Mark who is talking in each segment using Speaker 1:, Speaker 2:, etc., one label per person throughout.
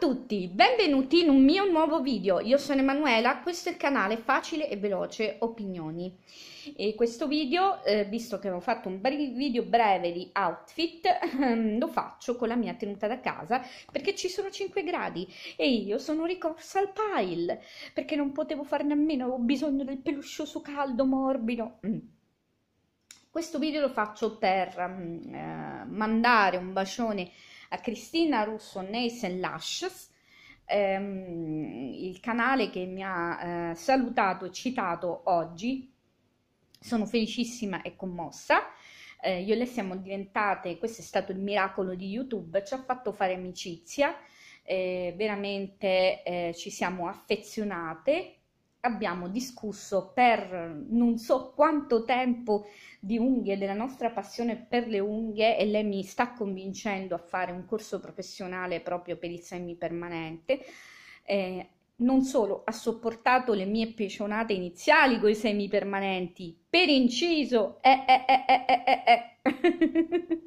Speaker 1: tutti, benvenuti in un mio nuovo video, io sono Emanuela, questo è il canale Facile e Veloce Opinioni e questo video, eh, visto che ho fatto un bre- video breve di outfit, ehm, lo faccio con la mia tenuta da casa perché ci sono 5 gradi e io sono ricorsa al pile perché non potevo farne a meno, avevo bisogno del peluscioso caldo, morbido... Mm. Questo video lo faccio per mm, eh, mandare un bacione Cristina Russo Neisen Lashes, ehm, il canale che mi ha eh, salutato e citato oggi. Sono felicissima e commossa. Eh, io e lei siamo diventate, questo è stato il miracolo di YouTube, ci ha fatto fare amicizia, eh, veramente eh, ci siamo affezionate abbiamo discusso per eh, non so quanto tempo di unghie, della nostra passione per le unghie e lei mi sta convincendo a fare un corso professionale proprio per il semipermanente. Eh, non solo ha sopportato le mie pecionate iniziali con i semipermanenti, per inciso, eh, eh, eh, eh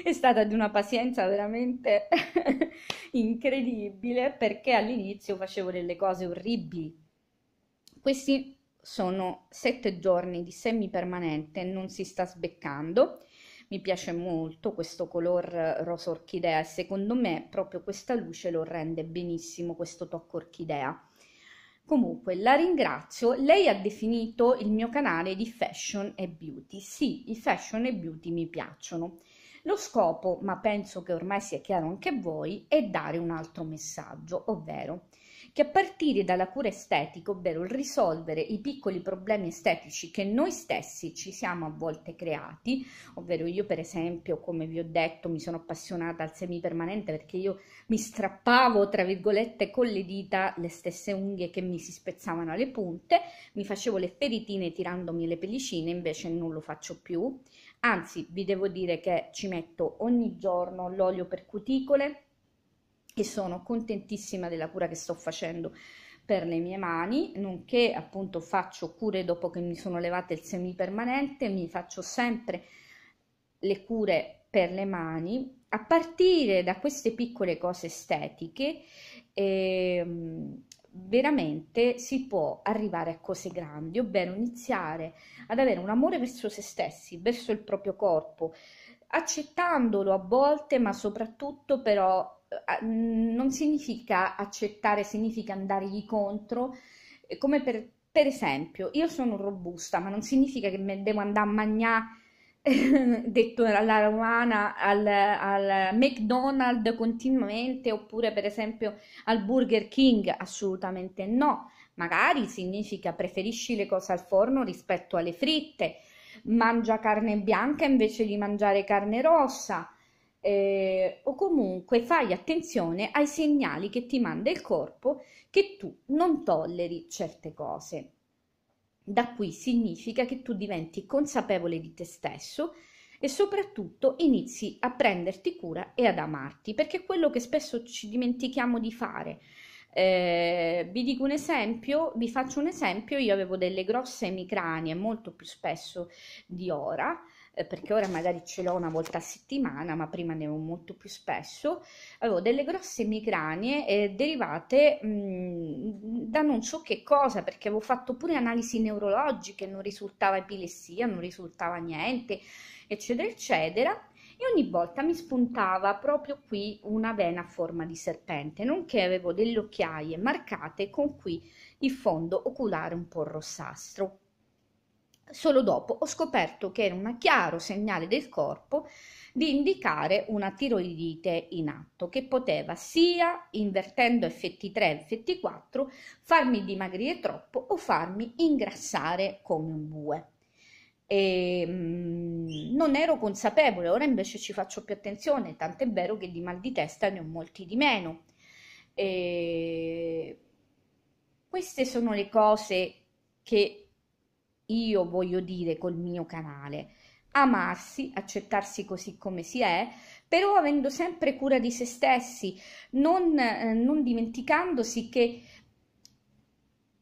Speaker 1: è stata di una pazienza veramente incredibile perché all'inizio facevo delle cose orribili questi sono sette giorni di semi permanente non si sta sbeccando. Mi piace molto questo color rosa orchidea e secondo me proprio questa luce lo rende benissimo questo tocco orchidea. Comunque la ringrazio, lei ha definito il mio canale di fashion e beauty. Sì, i fashion e beauty mi piacciono. Lo scopo, ma penso che ormai sia chiaro anche a voi, è dare un altro messaggio, ovvero che a partire dalla cura estetica, ovvero il risolvere i piccoli problemi estetici che noi stessi ci siamo a volte creati, ovvero io per esempio, come vi ho detto, mi sono appassionata al semipermanente perché io mi strappavo, tra virgolette, con le dita le stesse unghie che mi si spezzavano alle punte, mi facevo le feritine tirandomi le pellicine, invece non lo faccio più. Anzi, vi devo dire che ci metto ogni giorno l'olio per cuticole, e sono contentissima della cura che sto facendo per le mie mani, nonché appunto faccio cure dopo che mi sono levata il semi permanente, mi faccio sempre le cure per le mani, a partire da queste piccole cose estetiche, eh, veramente si può arrivare a cose grandi, ovvero iniziare ad avere un amore verso se stessi, verso il proprio corpo, accettandolo a volte, ma soprattutto però non significa accettare, significa andargli contro, eh, come per, per esempio, io sono robusta, ma non significa che me devo andare a mangiare detto alla romana al, al, McDonald's continuamente oppure per esempio al Burger King assolutamente no magari significa preferisci le cose al forno rispetto alle fritte mangia carne bianca invece di mangiare carne rossa eh, o comunque fai attenzione ai segnali che ti manda il corpo che tu non tolleri certe cose. Da qui significa che tu diventi consapevole di te stesso e soprattutto inizi a prenderti cura e ad amarti, perché è quello che spesso ci dimentichiamo di fare, eh, vi dico un esempio, vi faccio un esempio, io avevo delle grosse emicranie molto più spesso di ora, eh, perché ora magari ce l'ho una volta a settimana, ma prima ne avevo molto più spesso, avevo delle grosse emicranie eh, derivate mh, mm, da non so che cosa, perché avevo fatto pure analisi neurologiche, non risultava epilessia, non risultava niente, eccetera, eccetera e ogni volta mi spuntava proprio qui una vena a forma di serpente, nonché avevo delle occhiaie marcate con qui il fondo oculare un po' rossastro. Solo dopo ho scoperto che era un chiaro segnale del corpo di indicare una tiroidite in atto che poteva sia invertendo FT3 e FT4 farmi dimagrire troppo o farmi ingrassare come un bue e mh, mm, non ero consapevole, ora invece ci faccio più attenzione, tant'è vero che di mal di testa ne ho molti di meno. E... Queste sono le cose che io voglio dire col mio canale. Amarsi, accettarsi così come si è, però avendo sempre cura di se stessi, non, eh, non dimenticandosi che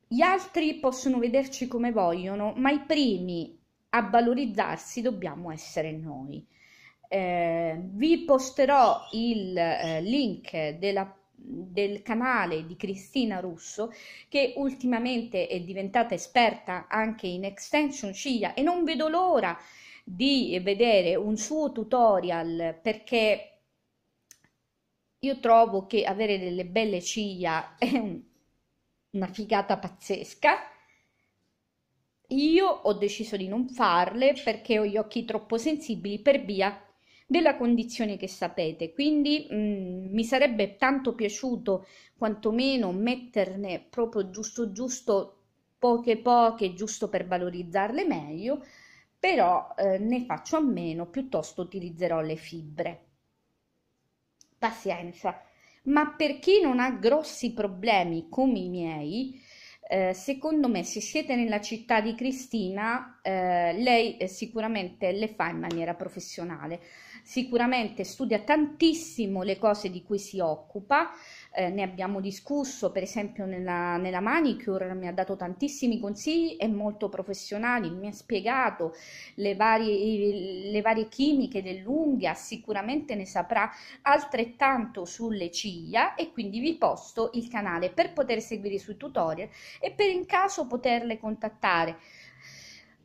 Speaker 1: gli altri possono vederci come vogliono, ma i primi a valorizzarsi dobbiamo essere noi. Eh, vi posterò il eh, link della, del canale di Cristina Russo che ultimamente è diventata esperta anche in extension ciglia e non vedo l'ora di vedere un suo tutorial perché io trovo che avere delle belle ciglia è un, una figata pazzesca io ho deciso di non farle perché ho gli occhi troppo sensibili per via della condizione che sapete, quindi mh, mm, mi sarebbe tanto piaciuto quantomeno metterne proprio giusto giusto poche poche giusto per valorizzarle meglio, però eh, ne faccio a meno, piuttosto utilizzerò le fibre. Pazienza, ma per chi non ha grossi problemi come i miei, eh, secondo me se siete nella città di Cristina, eh, lei eh, sicuramente le fa in maniera professionale sicuramente studia tantissimo le cose di cui si occupa, eh, ne abbiamo discusso per esempio nella, nella manicure, mi ha dato tantissimi consigli, è molto professionale, mi ha spiegato le varie, le varie chimiche dell'unghia, sicuramente ne saprà altrettanto sulle ciglia e quindi vi posto il canale per poter seguire i suoi tutorial e per in caso poterle contattare.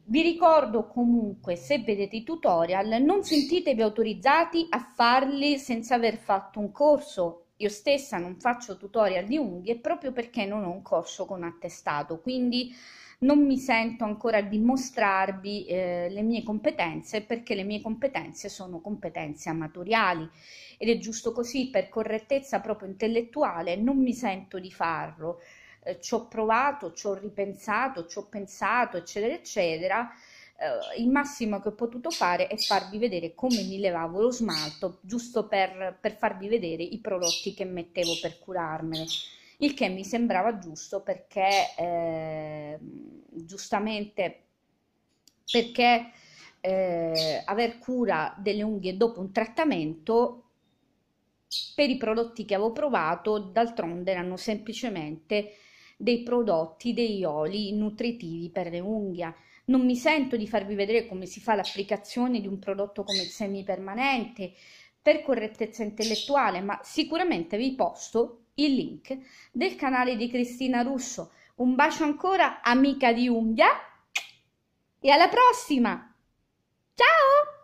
Speaker 1: Vi ricordo comunque, se vedete i tutorial, non sentitevi autorizzati a farli senza aver fatto un corso. Io stessa non faccio tutorial di unghie proprio perché non ho un corso con attestato, quindi non mi sento ancora di mostrarvi eh, le mie competenze perché le mie competenze sono competenze amatoriali ed è giusto così per correttezza proprio intellettuale non mi sento di farlo eh, ci ho provato, ci ho ripensato, ci ho pensato, eccetera, eccetera. Eh, il massimo che ho potuto fare è farvi vedere come mi levavo lo smalto, giusto per, per farvi vedere i prodotti che mettevo per curarmene il che mi sembrava giusto perché eh, giustamente perché eh, aver cura delle unghie dopo un trattamento per i prodotti che avevo provato d'altronde erano semplicemente dei prodotti, dei oli nutritivi per le unghie. Non mi sento di farvi vedere come si fa l'applicazione di un prodotto come il semipermanente per correttezza intellettuale, ma sicuramente vi posto il link del canale di Cristina Russo. Un bacio ancora, amica di Unghia, e alla prossima! Ciao!